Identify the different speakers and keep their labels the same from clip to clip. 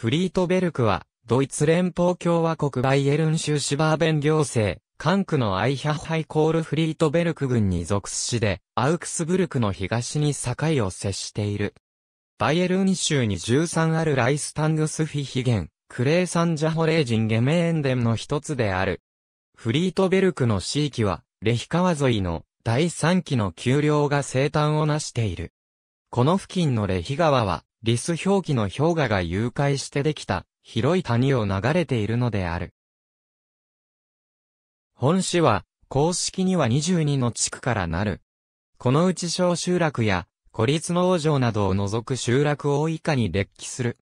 Speaker 1: フリートベルクは、ドイツ連邦共和国バイエルン州シバーベン行政、関区のアイヒャハイコールフリートベルク軍に属しで、アウクスブルクの東に境を接している。バイエルン州に13あるライスタングスフィヒゲン、クレーサンジャホレージンゲメエンデムの一つである。フリートベルクの地域は、レヒ川沿いの第3期の丘陵が生誕をなしている。この付近のレヒ川は、リス氷期の氷河が融解してできた広い谷を流れているのである。本市は公式には22の地区からなる。このうち小集落や孤立農場などを除く集落を以下に列記する。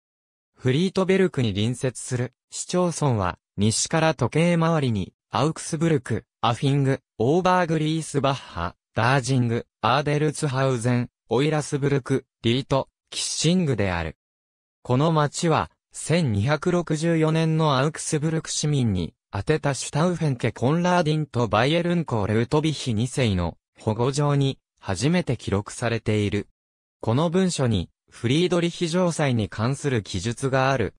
Speaker 1: フリートベルクに隣接する市町村は西から時計回りにアウクスブルク、アフィング、オーバーグリースバッハ、ダージング、アーデルツハウゼン、オイラスブルク、リート、キッシングである。この町は、1264年のアウクスブルク市民に、当てたシュタウフェンケ・コンラーディンとバイエルンコ・ルートビヒ2世の保護状に初めて記録されている。この文書にフリードリヒ城塞に関する記述がある。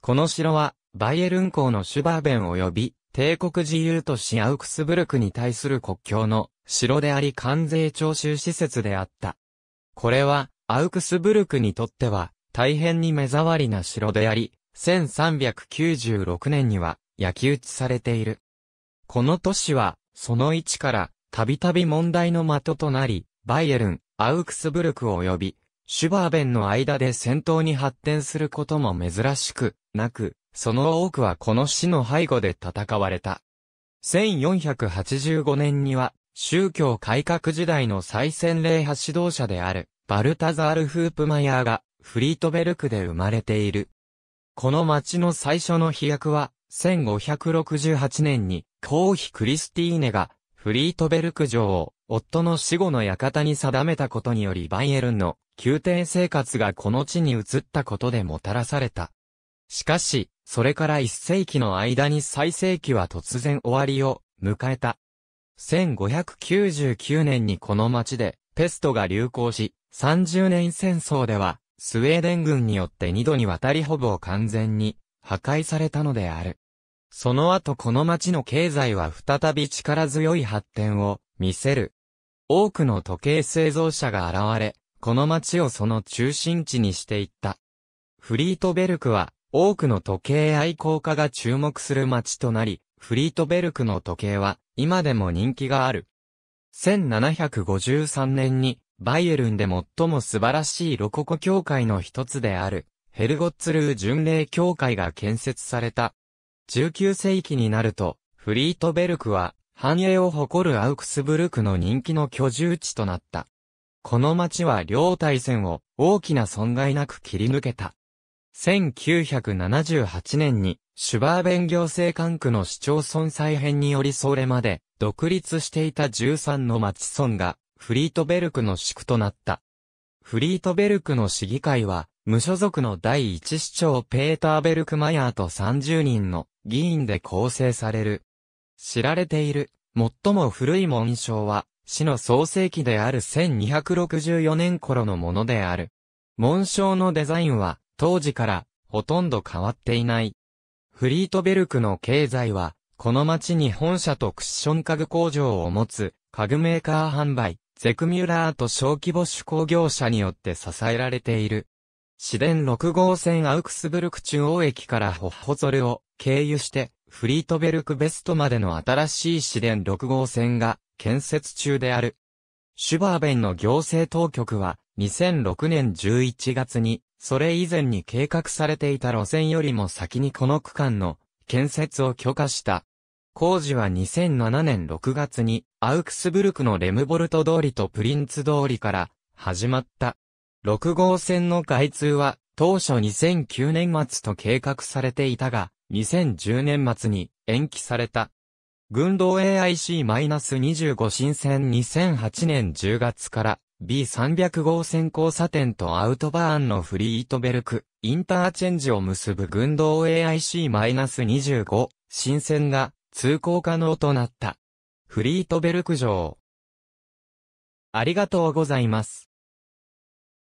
Speaker 1: この城はバイエルン公のシュバーベン及び帝国自由都市アウクスブルクに対する国境の城であり関税徴収施設であった。これはアウクスブルクにとっては、大変に目障りな城であり、1396年には、焼き討ちされている。この都市は、その位置から、たびたび問題の的となり、バイエルン、アウクスブルク及び、シュバーベンの間で戦闘に発展することも珍しく、なく、その多くはこの死の背後で戦われた。1485年には、宗教改革時代の最先霊派指導者である、バルタザール・フープマヤーがフリートベルクで生まれている。この町の最初の飛躍は、1568年に皇妃クリスティーネがフリートベルク城を夫の死後の館に定めたことによりバイエルンの宮廷生活がこの地に移ったことでもたらされた。しかし、それから一世紀の間に最盛期は突然終わりを迎えた。1599年にこの町でペストが流行し、30年戦争では、スウェーデン軍によって二度にわたりほぼ完全に破壊されたのである。その後この町の経済は再び力強い発展を見せる。多くの時計製造者が現れ、この町をその中心地にしていった。フリートベルクは多くの時計愛好家が注目する町となり、フリートベルクの時計は今でも人気がある。1753年にバイエルンで最も素晴らしいロココ教会の一つである、ヘルゴッツルー巡礼教会が建設された。19世紀になると、フリートベルクは、繁栄を誇るアウクスブルクの人気の居住地となった。この町は両大戦を大きな損害なく切り抜けた。1978年に、シュバーベン行政管区の市町村再編によりそれまで、独立していた13の町村が、フリートベルクの宿となった。フリートベルクの市議会は、無所属の第一市長ペーター・ベルクマヤーと30人の議員で構成される。知られている、最も古い紋章は、市の創世期である1264年頃のものである。紋章のデザインは、当時から、ほとんど変わっていない。フリートベルクの経済は、この町に本社とクッション家具工場を持つ、家具メーカー販売、ゼクミュラーと小規模手工業者によって支えられている。市電6号線アウクスブルク中央駅からホッホゾルを経由してフリートベルクベストまでの新しい市電6号線が建設中である。シュバーベンの行政当局は2006年11月にそれ以前に計画されていた路線よりも先にこの区間の建設を許可した。工事は2007年6月に、アウクスブルクのレムボルト通りとプリンツ通りから始まった。6号線の開通は、当初2009年末と計画されていたが、2010年末に延期された。軍道 AIC-25 新線2008年10月から B300 号線交差点とアウトバーンのフリートベルクインターチェンジを結ぶ軍道 AIC-25 新線が通行可能となった。フリートベルク城。ありがとうございます。